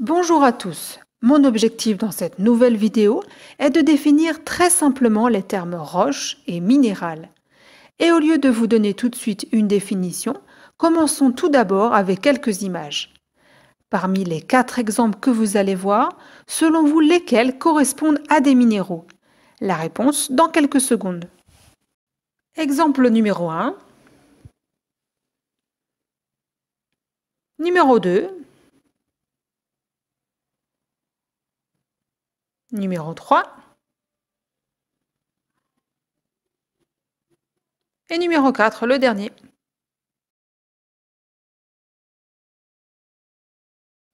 Bonjour à tous. Mon objectif dans cette nouvelle vidéo est de définir très simplement les termes roche et minéral. Et au lieu de vous donner tout de suite une définition, commençons tout d'abord avec quelques images. Parmi les quatre exemples que vous allez voir, selon vous lesquels correspondent à des minéraux La réponse dans quelques secondes. Exemple numéro 1. Numéro 2. numéro 3 et numéro 4, le dernier.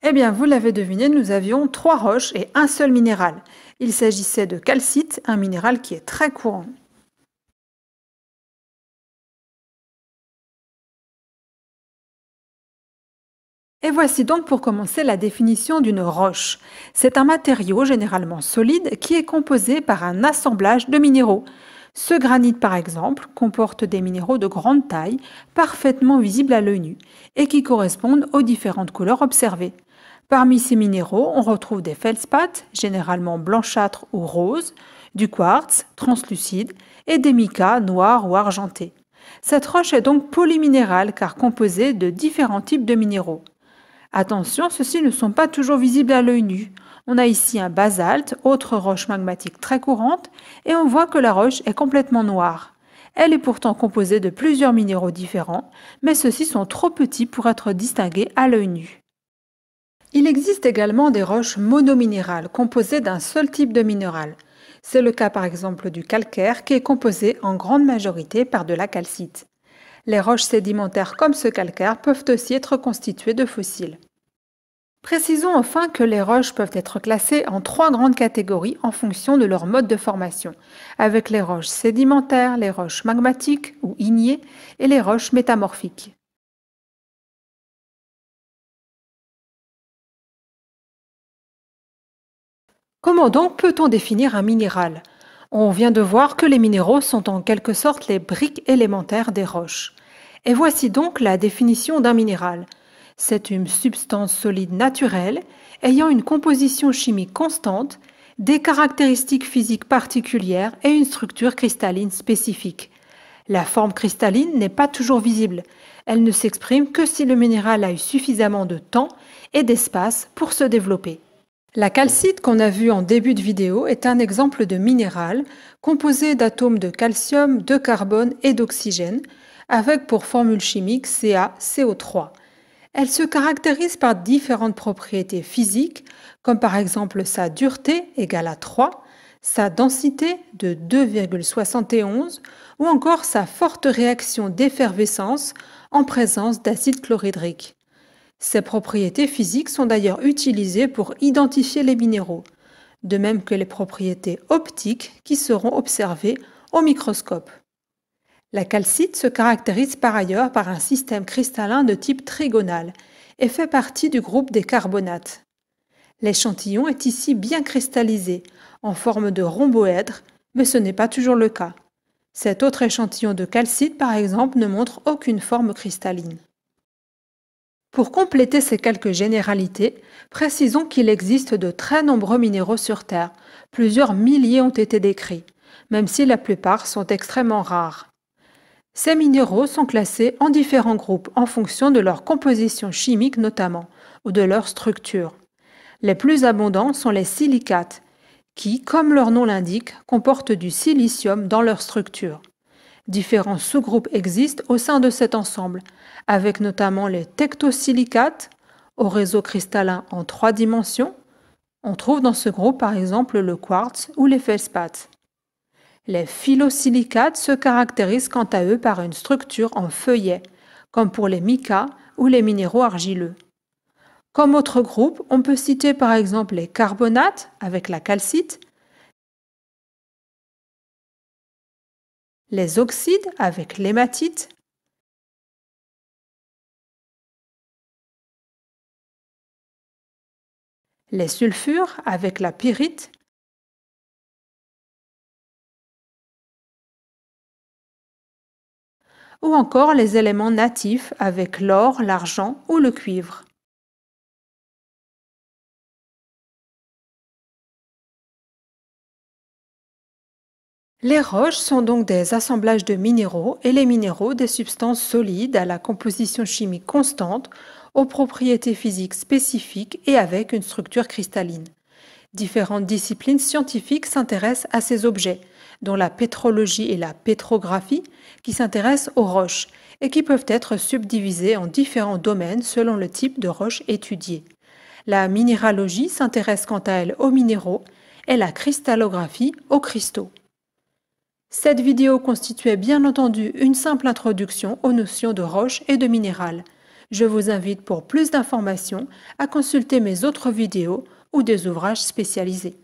Eh bien, vous l'avez deviné, nous avions trois roches et un seul minéral. Il s'agissait de calcite, un minéral qui est très courant. Et voici donc pour commencer la définition d'une roche. C'est un matériau généralement solide qui est composé par un assemblage de minéraux. Ce granit par exemple comporte des minéraux de grande taille, parfaitement visibles à l'œil nu, et qui correspondent aux différentes couleurs observées. Parmi ces minéraux, on retrouve des feldspaths, généralement blanchâtres ou roses, du quartz, translucide, et des micas noirs ou argentés. Cette roche est donc polyminérale car composée de différents types de minéraux. Attention, ceux-ci ne sont pas toujours visibles à l'œil nu. On a ici un basalte, autre roche magmatique très courante, et on voit que la roche est complètement noire. Elle est pourtant composée de plusieurs minéraux différents, mais ceux-ci sont trop petits pour être distingués à l'œil nu. Il existe également des roches monominérales composées d'un seul type de minéral. C'est le cas par exemple du calcaire qui est composé en grande majorité par de la calcite. Les roches sédimentaires comme ce calcaire peuvent aussi être constituées de fossiles. Précisons enfin que les roches peuvent être classées en trois grandes catégories en fonction de leur mode de formation, avec les roches sédimentaires, les roches magmatiques ou ignées et les roches métamorphiques. Comment donc peut-on définir un minéral On vient de voir que les minéraux sont en quelque sorte les briques élémentaires des roches. Et voici donc la définition d'un minéral. C'est une substance solide naturelle ayant une composition chimique constante, des caractéristiques physiques particulières et une structure cristalline spécifique. La forme cristalline n'est pas toujours visible. Elle ne s'exprime que si le minéral a eu suffisamment de temps et d'espace pour se développer. La calcite qu'on a vue en début de vidéo est un exemple de minéral composé d'atomes de calcium, de carbone et d'oxygène, avec pour formule chimique CaCO3. Elle se caractérise par différentes propriétés physiques, comme par exemple sa dureté égale à 3, sa densité de 2,71 ou encore sa forte réaction d'effervescence en présence d'acide chlorhydrique. Ces propriétés physiques sont d'ailleurs utilisées pour identifier les minéraux, de même que les propriétés optiques qui seront observées au microscope. La calcite se caractérise par ailleurs par un système cristallin de type trigonal et fait partie du groupe des carbonates. L'échantillon est ici bien cristallisé, en forme de rhomboèdre, mais ce n'est pas toujours le cas. Cet autre échantillon de calcite, par exemple, ne montre aucune forme cristalline. Pour compléter ces quelques généralités, précisons qu'il existe de très nombreux minéraux sur Terre. Plusieurs milliers ont été décrits, même si la plupart sont extrêmement rares. Ces minéraux sont classés en différents groupes en fonction de leur composition chimique notamment, ou de leur structure. Les plus abondants sont les silicates, qui, comme leur nom l'indique, comportent du silicium dans leur structure. Différents sous-groupes existent au sein de cet ensemble, avec notamment les tectosilicates, au réseau cristallin en trois dimensions. On trouve dans ce groupe par exemple le quartz ou les feldspaths. Les phyllosilicates se caractérisent quant à eux par une structure en feuillet, comme pour les micas ou les minéraux argileux. Comme autre groupe, on peut citer par exemple les carbonates avec la calcite, les oxydes avec l'hématite, les sulfures avec la pyrite, ou encore les éléments natifs avec l'or, l'argent ou le cuivre. Les roches sont donc des assemblages de minéraux et les minéraux des substances solides à la composition chimique constante, aux propriétés physiques spécifiques et avec une structure cristalline. Différentes disciplines scientifiques s'intéressent à ces objets, dont la pétrologie et la pétrographie, qui s'intéressent aux roches et qui peuvent être subdivisées en différents domaines selon le type de roche étudiée. La minéralogie s'intéresse quant à elle aux minéraux et la cristallographie aux cristaux. Cette vidéo constituait bien entendu une simple introduction aux notions de roches et de minéral. Je vous invite pour plus d'informations à consulter mes autres vidéos ou des ouvrages spécialisés.